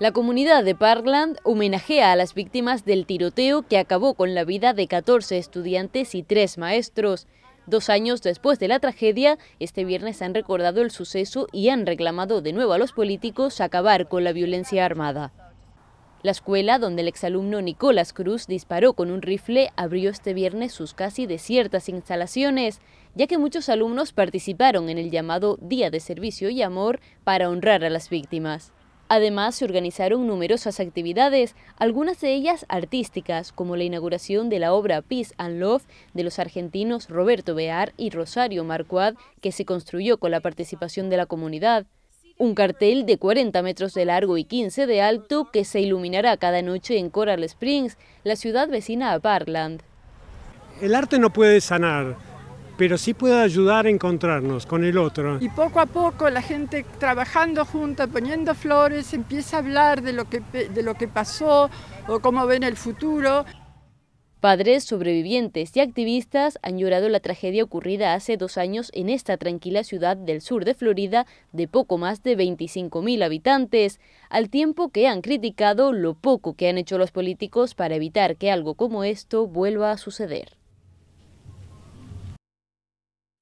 La comunidad de Parkland homenajea a las víctimas del tiroteo que acabó con la vida de 14 estudiantes y 3 maestros. Dos años después de la tragedia, este viernes han recordado el suceso y han reclamado de nuevo a los políticos acabar con la violencia armada. La escuela donde el exalumno Nicolás Cruz disparó con un rifle abrió este viernes sus casi desiertas instalaciones, ya que muchos alumnos participaron en el llamado Día de Servicio y Amor para honrar a las víctimas. Además, se organizaron numerosas actividades, algunas de ellas artísticas, como la inauguración de la obra Peace and Love de los argentinos Roberto Bear y Rosario Marcuad, que se construyó con la participación de la comunidad. Un cartel de 40 metros de largo y 15 de alto que se iluminará cada noche en Coral Springs, la ciudad vecina a Parkland. El arte no puede sanar, pero sí puede ayudar a encontrarnos con el otro. Y poco a poco la gente trabajando junta, poniendo flores, empieza a hablar de lo que, de lo que pasó o cómo ven el futuro. Padres, sobrevivientes y activistas han llorado la tragedia ocurrida hace dos años en esta tranquila ciudad del sur de Florida de poco más de 25.000 habitantes, al tiempo que han criticado lo poco que han hecho los políticos para evitar que algo como esto vuelva a suceder.